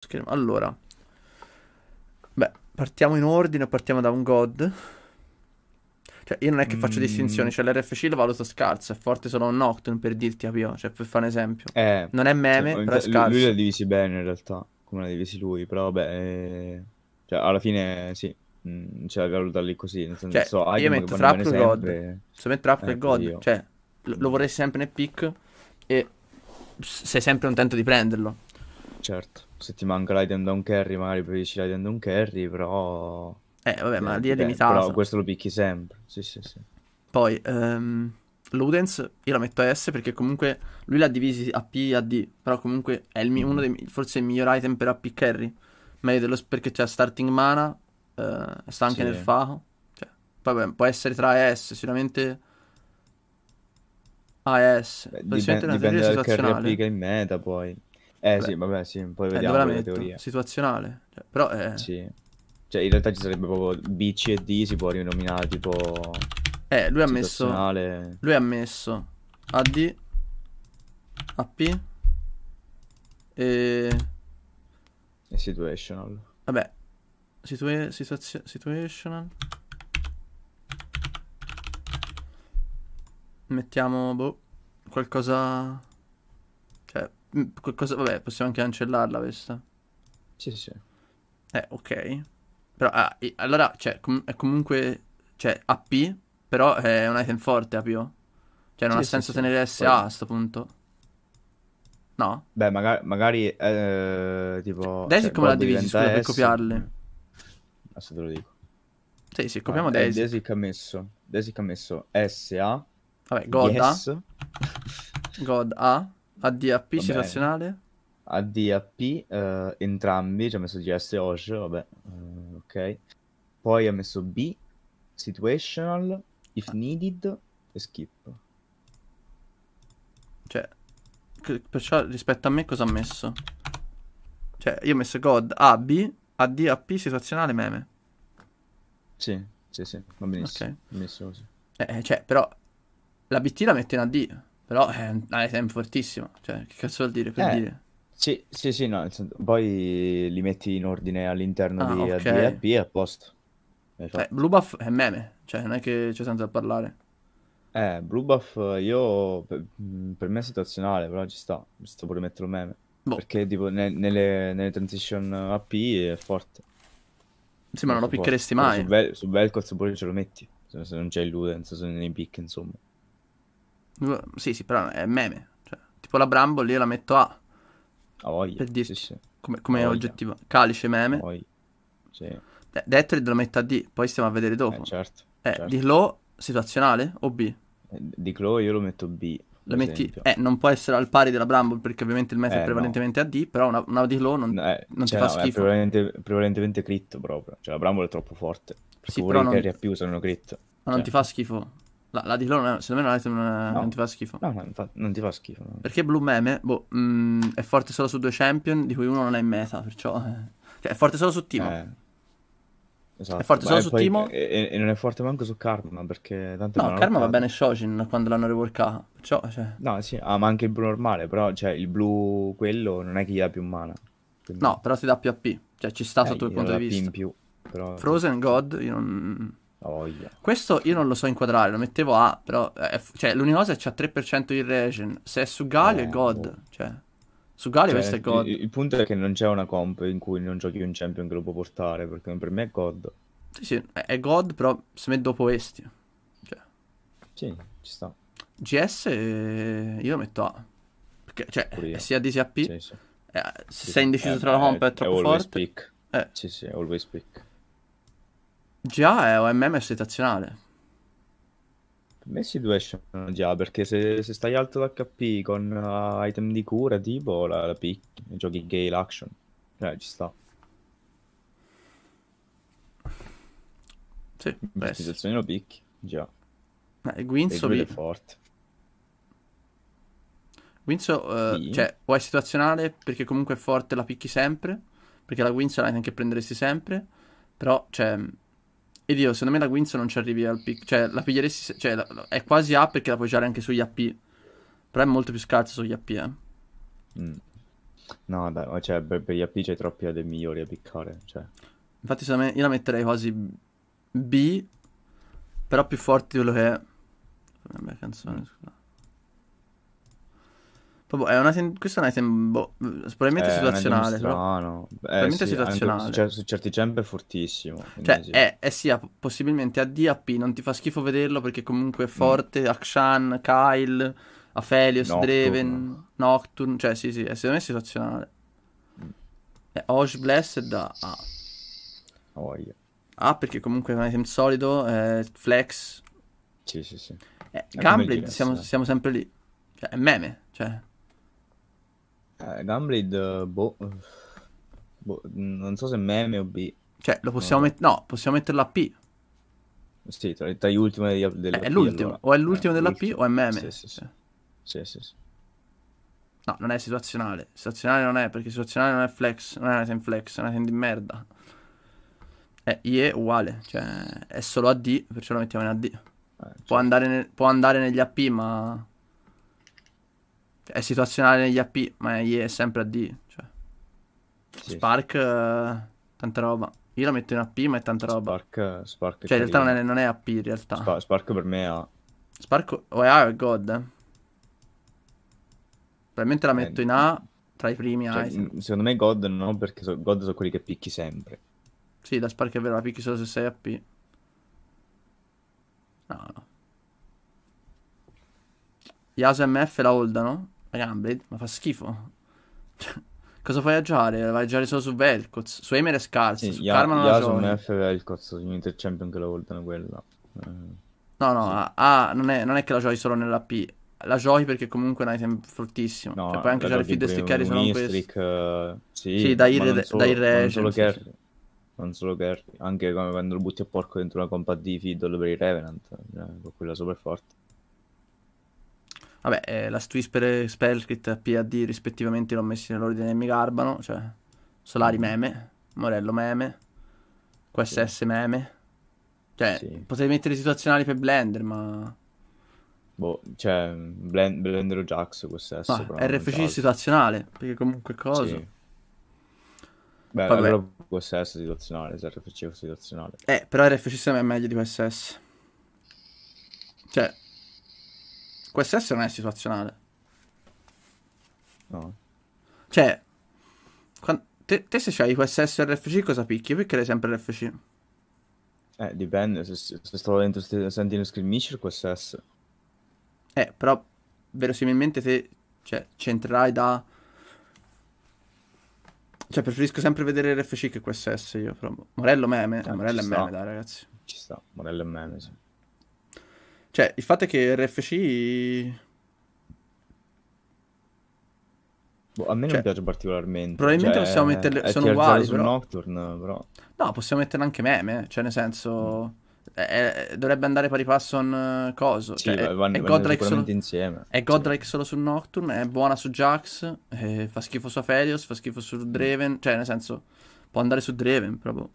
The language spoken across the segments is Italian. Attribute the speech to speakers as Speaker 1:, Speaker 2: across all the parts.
Speaker 1: schermo. Allora, beh, partiamo in ordine, partiamo da un god. Cioè, io non è che faccio mm. distinzioni, cioè l'RFC lo valuto scarso, è forte solo un Nocturne per dirti capito, cioè per fare un esempio. Eh, non è meme, cioè, però è scarso. Lui l'ha
Speaker 2: divisi bene in realtà, come l'ha divisi lui, però vabbè, eh... cioè, alla fine sì, la mm, cioè, valuta lì così, nel senso, cioè, io metto Trap e God, se metto Trap e eh, God, cioè
Speaker 1: lo, lo vorrei sempre nel
Speaker 2: pick e sei sempre contento di prenderlo. Certo se ti manca l'Iden Down Carry, magari preferisci l'Iden Down Carry, però... Eh, vabbè, ma lì è limitato. Però questo lo picchi sempre, sì, sì, sì.
Speaker 1: Poi, um, Ludens, io la metto a S perché comunque lui l'ha divisi a P e a D, però comunque è il, uno mm-hmm. dei, forse il miglior item per AP carry. Meglio dello, perché c'è starting mana, uh, sta anche sì. nel faho. Cioè, poi vabbè, può essere tra E e S, sicuramente... AS, ah, dipende, dipende dal carry AP
Speaker 2: che è in meta poi. Eh Beh. sì, vabbè, sì, poi eh, vediamo la teoria.
Speaker 1: Situazionale,
Speaker 2: cioè, però è... Eh. Sì. Cioè, in realtà ci sarebbe proprio B, C e D, si può rinominare tipo... Eh, lui ha messo...
Speaker 1: Lui ha messo AD, AP e... E
Speaker 2: situational.
Speaker 1: Vabbè, situa situazio situational. Mettiamo, boh, qualcosa... Mm, cosa, vabbè, possiamo anche cancellarla questa. Sì, sì. Eh, ok. Però, ah, allora, cioè, com- è comunque... Cioè, AP, però è un item forte, APO. Cioè, non sì, ha senso sì, tenere SA a sto punto.
Speaker 2: No? Beh, magari... magari eh, tipo... Cioè, Daisy cioè, come la divisi, scusa, S... per copiarle? Adesso te lo dico. Sì, sì, ah, copiamo ah, Daisy. Daisy ha messo... Daisy ha messo SA... Vabbè, God yes. A. God A. ADAP vabbè. situazionale? ADAP, uh, eh, entrambi, ci ha messo GS e OSH, vabbè, uh, ok. Poi ha messo B, situational, if ah. needed e skip.
Speaker 1: Cioè, perciò rispetto a me cosa ha messo? Cioè, io ho messo God A, B, AD, AP, situazionale, meme.
Speaker 2: Sì, sì, sì, va benissimo. Ho Messo così.
Speaker 1: Eh, cioè, però la BT la mette in AD. Però è, eh, è fortissimo. Cioè, che cazzo vuol dire per eh, dire?
Speaker 2: Sì, sì, sì, no, senso, poi li metti in ordine all'interno ah, di okay. ADP e a posto.
Speaker 1: Cioè, Blue Buff è meme, cioè non è che c'è tanto da parlare.
Speaker 2: Eh, Blue Buff io per, mm, per me è situazionale, però ci sta, sto pure metterlo meme. Boh. Perché tipo ne, nelle, nelle, transition AP è forte. Sì, ma non lo piccheresti mai. su, Vel- su Velcoz pure ce lo metti, se non c'è il Ludens, sono nei pick, insomma.
Speaker 1: Sì, sì, però è meme. Cioè, tipo la Bramble, io la metto a. A voglia, per dirti. Sì, sì. Come, come oggettivo. Calice meme. Poi. sì. De- Detroit lo metto a D, poi stiamo a vedere dopo. Eh, certo, eh, certo. Di Claw, situazionale o B? Eh, di Claw io lo metto B. Lo metti, eh, non può essere al pari della Bramble perché ovviamente il meta eh, è prevalentemente no. a D, però una, una di low non, eh, non cioè, ti fa no, schifo. È
Speaker 2: prevalentemente, prevalentemente crit proprio, cioè la Bramble è troppo forte. Perché sì, però non... più se non crit. Ma cioè. non ti fa
Speaker 1: schifo la, la di loro, secondo me, non, è, no. non ti fa schifo.
Speaker 2: No, no, infatti, non ti fa schifo. No.
Speaker 1: Perché Blue Meme boh, mh, mm, è forte solo su due champion, di cui uno non è in meta, perciò. Eh.
Speaker 2: Cioè, è forte solo su Timo. Eh. Esatto. È forte Beh, solo su Timo. E, e, non è forte manco su Karma perché tanto. No, Karma va
Speaker 1: bene Shojin quando l'hanno reworkato. cioè... No,
Speaker 2: sì, ah, ma anche il blu normale, però cioè, il blu quello non è che gli dà più mana. Quindi... No, però ti dà più AP. Cioè ci sta eh, sotto il punto di vista. In più, però...
Speaker 1: Frozen God, io
Speaker 2: non... Oh, yeah.
Speaker 1: Questo io non lo so inquadrare, lo mettevo A, però... Eh, è, cioè, l'Unicosa c'ha 3% di regen. Se è su Galio oh, cioè. cioè, è God. Oh. Cioè, su Galio cioè, questo è God. Il,
Speaker 2: il, punto è che non c'è una comp in cui non giochi un champion che lo può portare, perché per me è God. Sì, sì, è, God, però se me dopo Estia. Cioè. Sì, ci sta. GS eh,
Speaker 1: io lo metto A. Perché, cioè, eh, sia D sia P. Sì, sì. Eh, se sei indeciso tra la comp è, è troppo è forte.
Speaker 2: Pick. Eh. Sì, sì, always pick. Già eh, è OMM è setazionale. Per me si due escono già, perché se, se stai alto d'HP con uh, item di cura tipo la, la picchi, giochi gale action. Eh, ci sta. Sì, beh. situazione lo picchi, già. Eh, Guinzo vi... è forte.
Speaker 1: Guinzo, uh, sì. cioè, o è situazionale perché comunque è forte, la picchi sempre, perché la Guinzo la anche prenderesti sempre, però, cioè, e Dio, secondo me la Guinzo non ci arrivi al pick. Cioè, la piglieresti. Cioè, la, è quasi A perché la puoi usare anche sugli AP. Però è molto più scarsa sugli AP, eh.
Speaker 2: Mm. No, dai, cioè, per, per, gli AP c'è troppi AD migliori a piccare. Cioè.
Speaker 1: Infatti, secondo me, io la metterei quasi B. Però più forte di quello che è. La mia canzone, scusate. Proprio, è una sen- questa è una sen- boh, probabilmente eh, è situazionale. Strano. Eh, probabilmente sì, situazionale.
Speaker 2: Su, su, certi jump è fortissimo. Cioè,
Speaker 1: sì. è, è sia possibilmente a D Non ti fa schifo vederlo perché comunque è mm. forte. Mm. Akshan, Kyle, Aphelios, Nocturne. Draven, Nocturne. Cioè, sì, sì, è secondo me situazionale. Mm. Eh, è Osh Blessed da A. Oh, A perché comunque è un item solido. È flex. Sì, sì, sì. Eh, siamo, siamo sempre lì. Cioè, è meme. Cioè. Eh, Gumblade, boh.
Speaker 2: boh. Non so se meme o B. Cioè, lo possiamo mettere... No, possiamo metterla a P. Sì, tra, tra gli ultimi degli, della eh, È l'ultimo. Allora.
Speaker 1: O è l'ultimo eh, della l'ultimo. P o è meme. Sì sì sì. sì, sì, sì. No, non è situazionale. Situazionale non è, perché situazionale non è flex. Non è una item flex, è una item di merda. È IE uguale, cioè è solo AD, perciò lo mettiamo in AD. Eh, certo. può, andare ne- può andare negli AP, ma è situazionale negli AP, ma è sempre a D. Cioè. Sì, Spark, sì. Eh, tanta roba. Io la metto in AP, ma è tanta roba. Spark, eh, Spark cioè, in realtà non è,
Speaker 2: non è, AP, in realtà. Sp- Spark per me è A.
Speaker 1: Spark o è A o è God, Probabilmente la eh, metto in A tra i primi cioè, A.
Speaker 2: Secondo me God no, perché so, God sono quelli che picchi sempre.
Speaker 1: Sì, la Spark è vero, la picchi solo se sei AP. No, no. Yasa MF la holdano? Rambled, ma fa schifo. Cioè, cosa fai a giocare? Vai a giocare solo su Velkoz. Su Emer è scarso.
Speaker 2: Sì, su ya, Karma non ya, la giochi. F e Velkoz, in Interchampion che la voltano quella. Eh,
Speaker 1: no, no, sì. ah, non, è, non, è, che la giochi solo nella P. La giochi perché comunque è un item fortissimo. No, cioè, puoi anche giocare feed e sticcare solo questo.
Speaker 2: Uh, sì, sì, dai, re, solo, dai re, non solo carry. Sì. Non solo carry. Anche quando lo butti a porco dentro una compa di Fiddle per i Revenant. Cioè, quella super forte. Vabbè, eh, la
Speaker 1: Twisper e Spellscript a PAD rispettivamente l'ho messi nell'ordine che mi garbano, cioè Solari mhm. meme, Morello meme, QSS sì. meme. Cioè, sì. potevi mettere situazionali per Blender, ma...
Speaker 2: Boh, cioè, blend, Blender o Jax, QSS. Ma RFC
Speaker 1: situazionale, perché comunque cosa... Sì.
Speaker 2: Beh, Vabbè. allora QSS situazionale, se RFC è situazionale.
Speaker 1: Eh, però RFC è meglio di QSS. Cioè, questo S non è situazionale. No. Cioè, quando, te, te, se c'hai QSS e RFC cosa picchi? Perché l'hai sempre RFC?
Speaker 2: Eh, dipende. Se, se sto dentro Sentinel Skirmisher, QSS.
Speaker 1: Eh, però verosimilmente te cioè, centrerai da... Cioè, preferisco sempre vedere RFC che QSS io, però...
Speaker 2: Morello meme, eh, Morello è meme, dai, ragazzi. Ci sta, Morello è meme, sì.
Speaker 1: Cioè, il fatto è che RFC...
Speaker 2: Boh, a me cioè, non piace particolarmente. Probabilmente cioè, possiamo metterle... sono uguali, però. Nocturne, però.
Speaker 1: No, possiamo metterle anche meme, cioè nel senso... Mm. È, dovrebbe andare pari passo con eh, Coso. Sì, cioè, vanno, è Godric solo, insieme. È Godric sì. solo su Nocturne, è buona su Jax, eh, fa schifo su Aphelios, fa schifo su Draven, cioè nel senso può andare su Draven proprio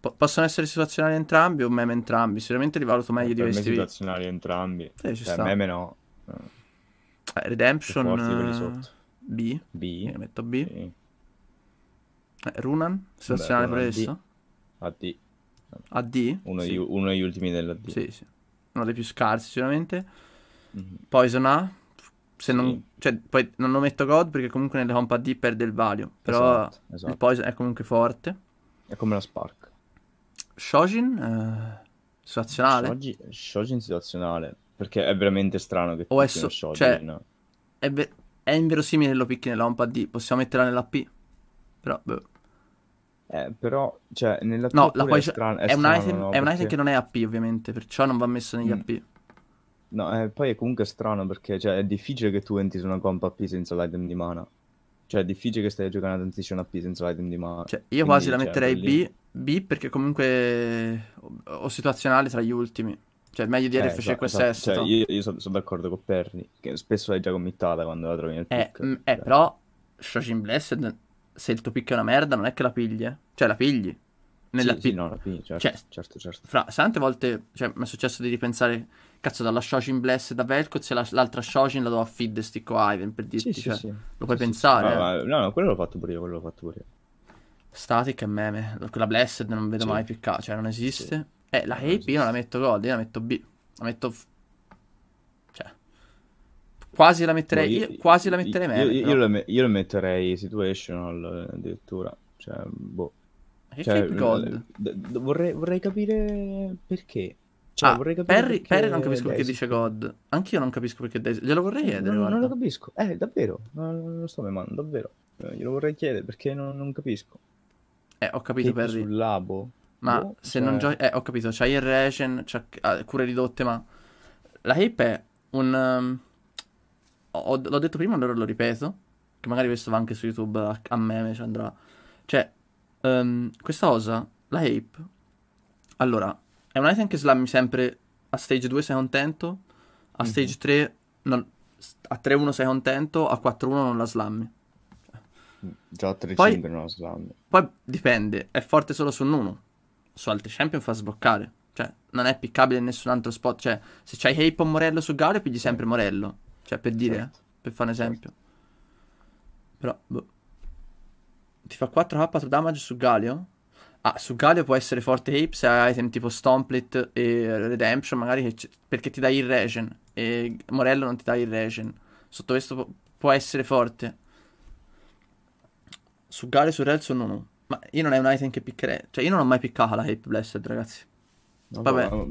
Speaker 1: po- possono essere situazionali entrambi o meme entrambi? Sicuramente li valuto meglio di eh, questi. Me
Speaker 2: situazionali entrambi. Eh, ci cioè, sta. meme no. Eh.
Speaker 1: Eh, Redemption
Speaker 2: B. B. metto B. Sì.
Speaker 1: Runan, situazionale Beh, presso.
Speaker 2: AD. AD? Uno, sì. uno, degli
Speaker 1: ultimi della D. Sì, sì. Uno dei più scarsi sicuramente. Mm-hmm. Poison A. Se sì. non, cioè, poi non lo metto God perché comunque nelle comp AD perde il value. Però esatto, esatto. il Poison è comunque forte. È come la Spark. Shojin? Eh, situazionale? Shoji,
Speaker 2: Shojin situazionale. Perché è veramente strano che o è so- Shojin. Cioè,
Speaker 1: è, be- è inverosimile lo picchi nella Ompa D. Possiamo metterla nell'AP. Però...
Speaker 2: Beh. Eh, però, cioè, nella no, la è, strano, è, è, strano, un item, no? è, un perché... item, che non
Speaker 1: è AP, ovviamente, perciò non va messo negli mm.
Speaker 2: AP. No, eh, poi è comunque strano perché cioè, è difficile che tu entri su una comp AP senza l'item di mana. Cioè, è difficile che stai giocando ad Transition a P senza l'item di Ma. Cioè, io Quindi, quasi la cioè, metterei lì...
Speaker 1: B, perché comunque ho situazionale tra gli ultimi. Cioè, meglio di eh, RFC esatto, esatto. Cioè, io,
Speaker 2: io sono, sono, d'accordo con Perni, che spesso l'hai già committata quando la trovi nel eh, pick. M- mm, eh,
Speaker 1: cioè. però, Shoshin Blessed,
Speaker 2: se il tuo pick è una merda,
Speaker 1: non è che la pigli, eh. Cioè, la pigli nella sì, P. Sì, no, la P, certo, cioè, certo, certo. Fra, tante volte cioè, mi è successo di ripensare, cazzo, dalla Shoshin Bless da Velkoz se la, l'altra Shoshin la do a Fid Stick o Ivan, per dirti, sì, cioè, sì, lo puoi pensare. No, eh.
Speaker 2: no, no, quello l'ho fatto pure io, quello l'ho fatto pure io.
Speaker 1: Static è meme, quella Blessed non vedo mai più ca- cioè non esiste. Eh, la AP io non la metto gold, io la metto B, la metto... F- cioè, quasi la metterei, boh, io, io, quasi la metterei io, meme. Io, la
Speaker 2: me- io la metterei situational eh, addirittura, cioè, boh cioè, eh, God. Vorrei, vorrei, capire perché. Cioè, ah, vorrei capire Perry, perché Perry non capisco perché dice God. Anch'io non capisco perché Daisy. Glielo vorrei chiedere. Non, non, lo capisco. Eh, davvero. Non lo sto memando, davvero. Eh, glielo vorrei chiedere perché non, non capisco.
Speaker 1: Eh, ho capito, Perry. Sul labo. Ma boh, se cioè... non giochi... Eh, ho capito. C'hai il Regen, c'ha ah, cure ridotte, ma... La Hype è un... Um... Ho, l'ho detto prima, allora lo ripeto. Che magari questo va anche su YouTube a, a meme, ci andrà. Cioè, Um, questa cosa, la Ape, allora, è un item che slammi sempre a stage 2 sei contento, a mm-hmm. stage 3 non, a 3-1 sei contento, a 4-1 non la slammi.
Speaker 2: Già a 3-5 non la slammi.
Speaker 1: Poi dipende, è forte solo su un 1, su altri champion fa sbloccare. Cioè, non è piccabile in nessun altro spot. Cioè, se c'hai Ape o Morello su Gaudio, pigli sempre Morello. Cioè, per dire, certo. per fare un esempio. Certo. Però, boh. Ti fa 4k damage su Galio? Ah, su Galio può essere forte Ape se ha item tipo Stomplet e Redemption, magari c- perché ti dà il regen. E Morello non ti dà il regen. Sotto questo po- può essere forte. Su Galio e su Relson no, no. Ma io non è un item che piccherei. Cioè, io non ho mai piccato la Ape Blessed, ragazzi. No,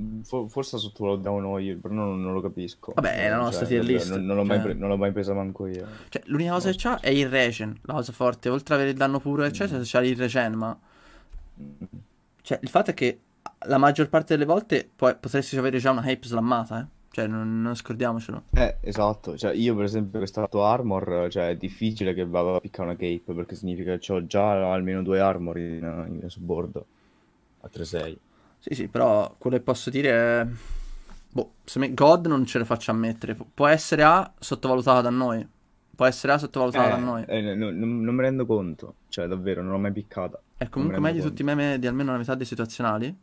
Speaker 2: forse sottovalutiamo noi, però non, non, lo capisco. Vabbè, è la cioè, nostra cioè, tier list. Non, non, l'ho cioè... pre- non, l'ho mai presa manco io.
Speaker 1: Cioè, l'unica cosa che c'ha è il regen, la cosa forte. Oltre ad avere il danno puro, eccetera, mm. c'ha il regen, ma... Mm. Cioè, il fatto è che la maggior parte delle volte puoi, potresti avere già una hype slammata, eh. Cioè, non, non, scordiamocelo.
Speaker 2: Eh, esatto. Cioè, io, per esempio, che stato armor, cioè, è difficile che vada a piccare una cape, perché significa che ho già almeno due armor in, in, su bordo. A 3-6. Sì, sì, però quello che posso dire
Speaker 1: è... Boh, se me... God non ce lo faccio ammettere. Pu- può essere A sottovalutata da noi.
Speaker 2: Può essere A sottovalutata eh, da noi. Eh, no, non, non, mi rendo conto. Cioè, davvero, non l'ho mai piccata. È eh, comunque meglio di tutti i
Speaker 1: meme di almeno la metà dei situazionali.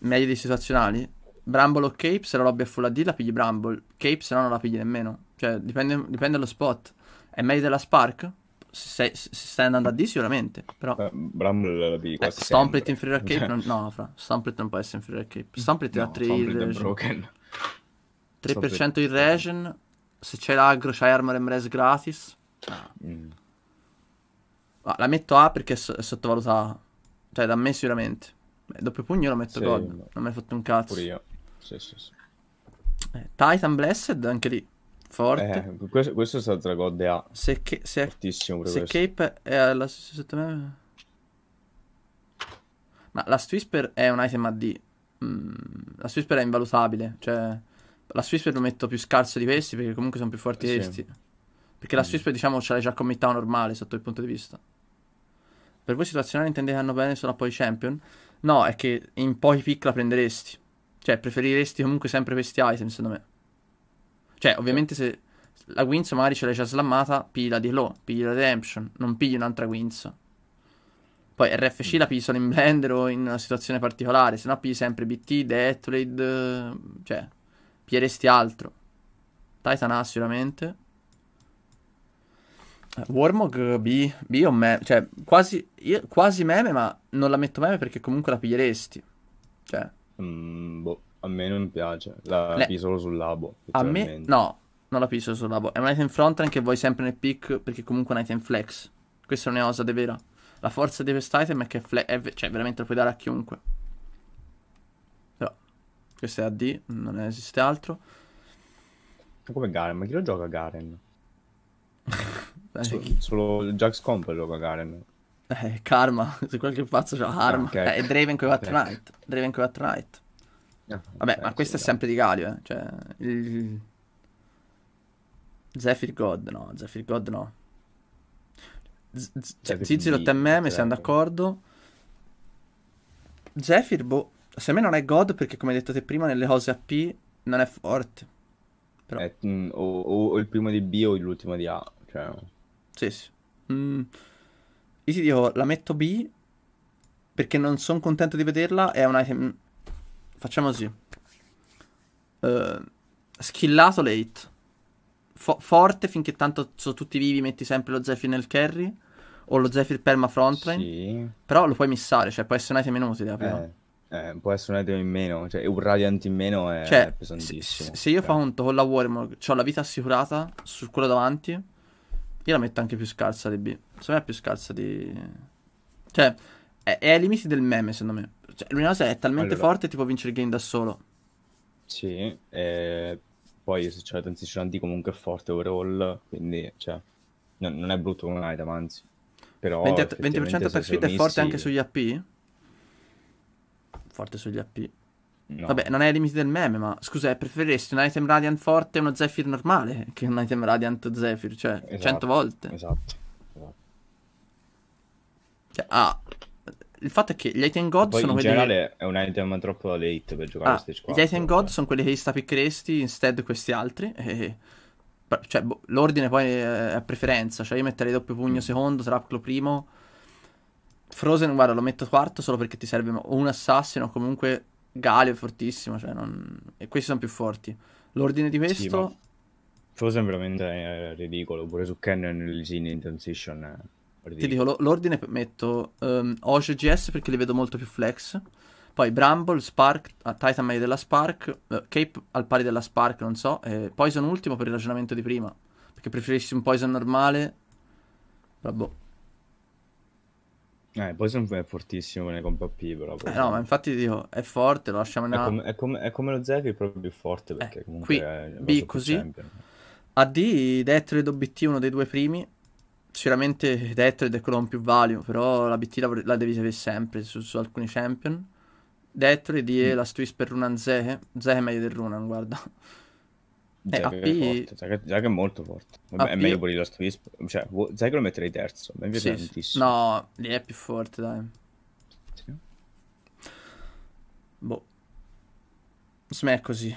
Speaker 1: Meglio dei situazionali. Bramble o Cape, se la roba è full AD la pigli Bramble. Cape se no non la pigli nemmeno. Cioè, dipende, dipende dallo spot. È meglio della Spark? se, se stai andando a D sicuramente, però... Eh, Bramble la B quasi eh, Stomplet inferiore a cioè. Cape? Non, no, fra, Stomplet non può essere inferiore a Cape. Mm. Stomplet no, ha 3 il broken. 3% Stomplet. regen, se c'è l'aggro c'hai Armor res gratis.
Speaker 2: Ah, mm.
Speaker 1: Ah, la metto A perché è, sottovalutata, cioè da me sicuramente. Beh, doppio pugno la metto sì, God, no. non mi hai fatto un cazzo. Pure io,
Speaker 2: sì sì sì. Eh,
Speaker 1: Titan Blessed anche lì Forte. Eh, questo, questo, è stato Dragon DA. Se, che, se, Fortissimo se Cape è la stessa settimana... Ma la Swisper è un item AD. Mm, la Swisper è invalutabile. Cioè, la Swisper lo metto più scarso di questi perché comunque sono più forti di sì. questi. Perché mm. la Swisper, diciamo, ce l'hai già committata normale sotto il punto di vista. Per voi situazionali intendete hanno bene solo a poi champion? No, è che in pochi pick la prenderesti. Cioè, preferiresti comunque sempre questi item, secondo me. Cioè, ovviamente se la Quinz magari ce l'hai già slammata, pigli la di Low, pigli la Redemption, non pigli un'altra Quinz. Poi RFC la mm. pigli solo in Blender o in una situazione particolare, se no pigli sempre BT, Deathblade, cioè, piglieresti altro. Titan A sicuramente. Eh, Warmog B, B o meme, cioè quasi, io, quasi meme, ma non la metto meme perché comunque la piglieresti. Cioè,
Speaker 2: mm, boh. A me non piace, la Le... solo sul labo. A me
Speaker 1: no, non la solo sul labo. È un item front anche voi sempre nel pick perché comunque è un item flex. Questa non è una cosa vera. La forza di questo item è che è fle- è ve- cioè veramente lo puoi dare a chiunque. Però
Speaker 2: questa è AD, non esiste altro. Come Garen, ma chi lo gioca Garen? so- solo Jax Comp lo gioca Garen. Eh, karma, se qualche pazzo c'ha Arma. Ah, okay. eh, Draven con i Fortnite.
Speaker 1: Draven con i Fortnite. Ah, Vabbè, ma questo è sempre di Galio, eh. Cioè, il... Zephyr God, no, Zephyr God no. Z- Z- Z- cioè, cioè, Zizilot e Meme, siamo d'accordo. Zephyr, boh, se me non è God perché come hai detto te prima nelle cose AP non è forte.
Speaker 2: Però... Eh, mh, mm, o, o, il primo di B
Speaker 1: o l'ultimo di A. Cioè... Sì, sì. Mm. Io ti dico, la metto B perché non sono contento di vederla. È un item mm, Facciamo così. Uh, skillato late. Fo- forte finché tanto sono tutti vivi, metti sempre lo Zephyr nel carry. O lo Zephyr perma frontline. Sì. Però lo puoi missare, cioè può essere un item in meno utile.
Speaker 2: Eh. Eh, può essere un item in meno, cioè un radiant in meno è cioè, pesantissimo. Se, se io
Speaker 1: cioè. fa conto con la Warmog, ho la vita assicurata su quello davanti, io la metto anche più scarsa di B. Secondo me è più scarsa di... Cioè, è, è ai limiti del meme, secondo me. Cioè, Rhinoceros è talmente allora, forte che può vincere il game da solo.
Speaker 2: Sì, eh, poi se c'è la transition AD comunque è forte overall, quindi cioè, non, non è brutto come item, anzi. Però 20, 20% attack speed è forte anche sugli
Speaker 1: AP? Forte sugli AP. No. Vabbè, non è ai limiti del meme, ma scusa, eh, preferiresti un item Radiant forte e uno Zephyr normale che un item Radiant Zephyr, cioè esatto, 100 volte. Esatto. esatto. Cioè, ah, il fatto è che gli item god Poi sono in quelli. generale
Speaker 2: è un item troppo late per giocare ah, a stage 4. Gli
Speaker 1: item god eh. sono quelli che gli sta stapiccheresti, instead questi altri. E... Cioè, boh, l'ordine poi è a preferenza. Cioè, io metterei doppio pugno mm. secondo, traplo primo. Frozen, guarda, lo metto quarto solo perché ti serve o un assassino o comunque Galio è fortissimo. Cioè non... E questi sono più forti. L'ordine di questo. Sì, ma...
Speaker 2: Frozen veramente è ridicolo. Pure su Cannon e in Transition. È eh. Ti dico, l'ordine metto
Speaker 1: um, ehm, OGGS perché li vedo molto più flex. Poi Bramble, Spark, ah, Titan meglio della Spark, uh, Cape al pari della Spark, non so. E Poison ultimo per il ragionamento di prima. Perché preferisci un Poison normale. Vabbè. Boh.
Speaker 2: Eh, Poison è fortissimo con le comp OP, però. Eh, no, ma infatti dico, è forte, lo lasciamo in è, com- è, com- è come lo Zephyr, proprio più forte eh, perché eh, comunque qui, è B così. AD,
Speaker 1: Deathred OBT, uno dei due primi sicuramente detto è quello con più value, però la BT la, la devi avere sempre su, su alcuni champion. Detto e di mm. la Swiss per Runan Zehe, Zehe è meglio del Runan, guarda.
Speaker 2: Eh, AP... Zeke è, è molto forte. Vabbè, AP... È meglio pure la Swiss, cioè boh, Zeke lo metterei terzo, mi sì, No,
Speaker 1: lì è più forte, dai. Sì. Boh. Smack così.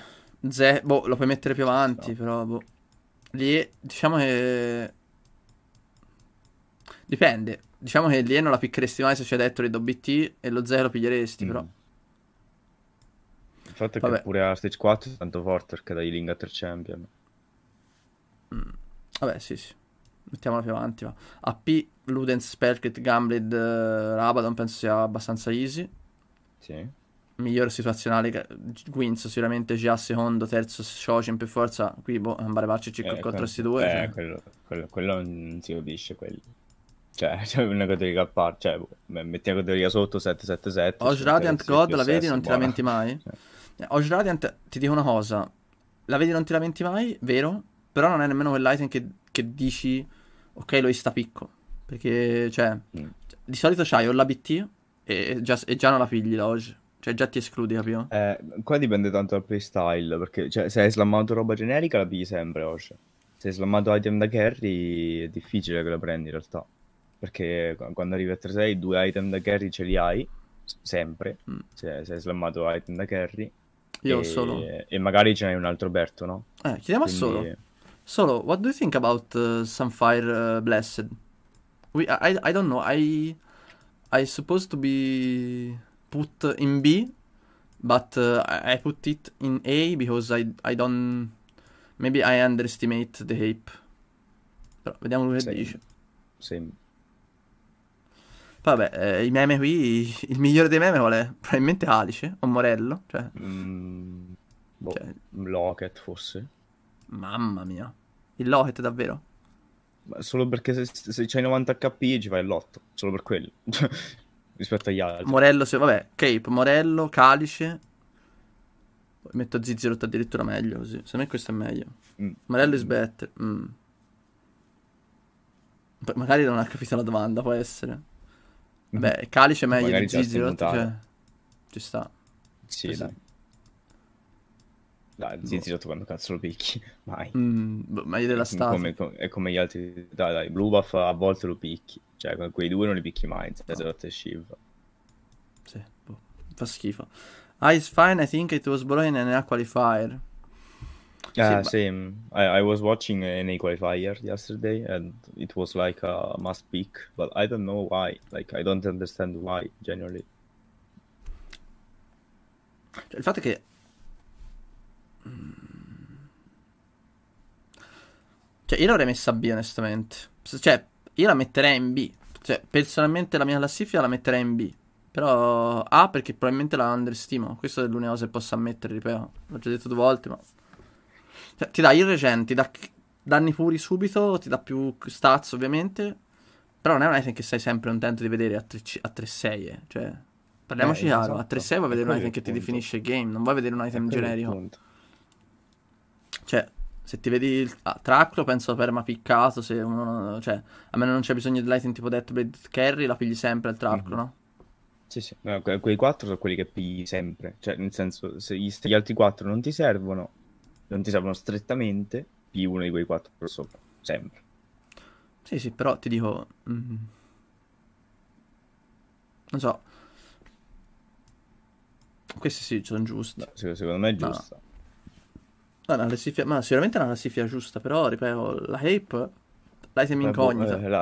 Speaker 1: Ze... Boh, lo puoi mettere più avanti, no. però boh. Lì diciamo che Dipende. Diciamo che lì non la piccheresti mai se c'è detto ed OBT e lo 0 piglieresti, mm. però.
Speaker 2: Il fatto è Vabbè. che pure a Stage 4 è tanto forte perché dai Ling a 3 champion. Mm.
Speaker 1: Vabbè, sì, sì. Mettiamola più avanti. Va. AP, Ludens, Perkit, Gambled, uh, Rabadon penso sia abbastanza easy. Sì. Miglior situazionale, Quinz sicuramente, già secondo, terzo Shocin per forza. Qui, boh, Ambare Barci, 5 4 S2. Eh, eh cioè.
Speaker 2: quello, quello, quello non si capisce, quello. Cioè, cioè una categoria a parte, cioè, boh, metti la categoria sotto 777. Osh cioè, Radiant God, la vedi, non ti lamenti
Speaker 1: mai? Cioè. Eh, Osh Radiant, ti dico una cosa, la vedi, non ti lamenti mai, vero? Però non è nemmeno quell'item che, che dici, ok, lo sta picco. Perché, cioè, mm. di solito c'hai
Speaker 2: o l'ABT e già, e già non la pigli la Osh. Cioè, già ti escludi, capito? Eh, qua dipende tanto dal playstyle, perché cioè, se hai slammato roba generica la pigli sempre Osh. Se hai slammato item da carry è difficile che la prendi in realtà perché quando arrivi a 3-6 due item da carry ce li hai, sempre, mm. se, se hai slammato item da carry. Io e, solo. E magari ce n'hai un altro Berto, no? Eh, chiediamo Quindi... solo.
Speaker 1: Solo, what do you think about uh, Sunfire uh, Blessed? We, I, I don't know, I, I supposed to be put in B, but uh, I put it in A because I, I don't... Maybe I underestimate the hype. Però vediamo lui che dice. Same. Vabbè, eh, i meme qui, il migliore dei meme qual è? Probabilmente Alice o Morello. Cioè...
Speaker 2: Mm, boh, cioè... Locket forse. Mamma mia. Il Locket davvero? Ma solo perché se, se c'hai 90 HP ci vai l'8, solo per quello. Rispetto agli altri. Morello, se, vabbè, Cape,
Speaker 1: Morello,
Speaker 2: Calice.
Speaker 1: Metto Zizirot addirittura meglio così. Secondo me questo è meglio. Mm. Morello is mm. better. Mm. Magari non ha capito la domanda, può essere. Mhm. Beh, Calice è meglio di Zizilot, cioè... Ci sta. Sì, Così. dai.
Speaker 2: Dai, Zizilot boh. quando cazzo lo picchi, mai. Mm, boh, meglio della statua. Come, come, è come gli altri... Dai, dai, Blue Buff a volte lo picchi. Cioè, quei due non li picchi mai, Zizilot no. e Shiv. Sì, boh. fa schifo. Ice fine, I think it was
Speaker 1: blown in a qualifier.
Speaker 2: Uh, sì, ah, same. I, I, was watching an NA qualifier yesterday, and it was like a must pick, but I don't know why. Like, I don't understand why generally. Cioè, il fatto è che mm, cioè, io l'avrei
Speaker 1: messa B, onestamente. Cioè, io la metterei in B. Cioè, personalmente la mia classifica la metterei in B. Però A perché probabilmente la understimo. Questa è l'unica cosa che posso ammettere, ripeto. L'ho già detto due volte, ma cioè, ti dà il regen, ti dà danni puri subito, ti dà più stats ovviamente. Però non è un item che sei sempre contento di vedere a 3-6. Eh. Cioè, parliamoci eh, chiaro, esatto. a 3-6 vuoi vedere un item che punto. ti definisce il game, non vuoi vedere un item generico. Cioè, se ti vedi il ah, Traclo, penso perma piccato. Se uno, cioè, a meno non c'è bisogno di item tipo Deathblade Carry, la pigli sempre al Traclo,
Speaker 2: mm-hmm. no? Sì, sì. No, que- quei 4 sono quelli che pigli sempre. Cioè, nel senso, se gli, gli altri 4 non ti servono, non ti servono strettamente più uno di quei quattro sopra, sempre. Sì, sì, però ti dico...
Speaker 1: Mm, non so. Queste sì, sono giuste. Se- secondo me è giusta. No. no classifica... ma sicuramente è una classifica giusta, però, ripeto, la hype, l'item incognita. Eh,
Speaker 2: la...